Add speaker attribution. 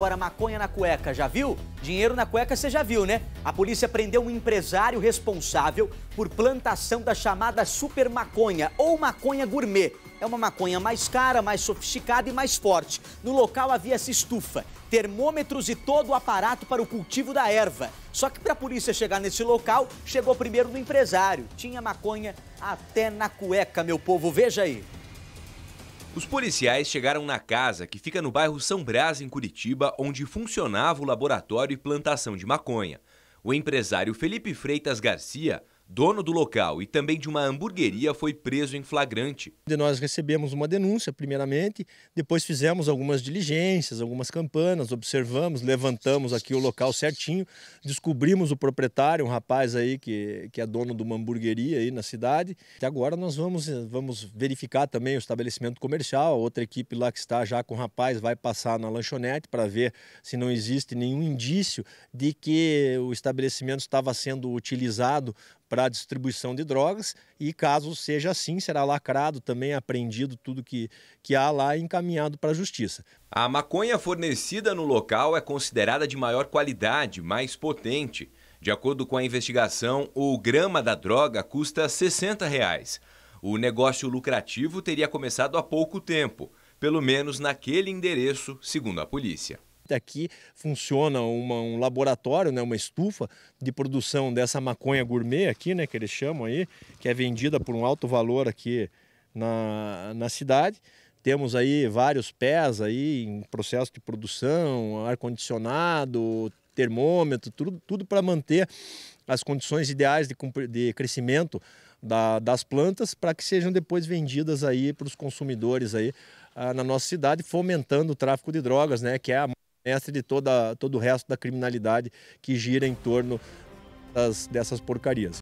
Speaker 1: Agora, maconha na cueca, já viu? Dinheiro na cueca você já viu, né? A polícia prendeu um empresário responsável por plantação da chamada super maconha ou maconha gourmet. É uma maconha mais cara, mais sofisticada e mais forte. No local havia essa estufa, termômetros e todo o aparato para o cultivo da erva. Só que para a polícia chegar nesse local, chegou primeiro no empresário. Tinha maconha até na cueca, meu povo. Veja aí.
Speaker 2: Os policiais chegaram na casa, que fica no bairro São Brás, em Curitiba, onde funcionava o laboratório e plantação de maconha. O empresário Felipe Freitas Garcia dono do local e também de uma hamburgueria, foi preso em flagrante.
Speaker 3: Nós recebemos uma denúncia, primeiramente, depois fizemos algumas diligências, algumas campanas, observamos, levantamos aqui o local certinho, descobrimos o proprietário, um rapaz aí que, que é dono de uma hamburgueria aí na cidade. E agora nós vamos, vamos verificar também o estabelecimento comercial, outra equipe lá que está já com o rapaz vai passar na lanchonete para ver se não existe nenhum indício de que o estabelecimento estava sendo utilizado para para distribuição de drogas e caso seja assim, será lacrado também,
Speaker 2: apreendido tudo que, que há lá e encaminhado para a justiça. A maconha fornecida no local é considerada de maior qualidade, mais potente. De acordo com a investigação, o grama da droga custa R$ 60. Reais. O negócio lucrativo teria começado há pouco tempo, pelo menos naquele endereço, segundo a polícia.
Speaker 3: Aqui funciona uma, um laboratório, né, uma estufa de produção dessa maconha gourmet aqui, né, que eles chamam aí, que é vendida por um alto valor aqui na, na cidade. Temos aí vários pés aí em processo de produção, ar-condicionado, termômetro, tudo, tudo para manter as condições ideais de, de crescimento da, das plantas para que sejam depois vendidas aí para os consumidores aí ah, na nossa cidade, fomentando o tráfico de drogas, né? Que é a essa e de toda, todo o resto da criminalidade que gira em torno das, dessas porcarias.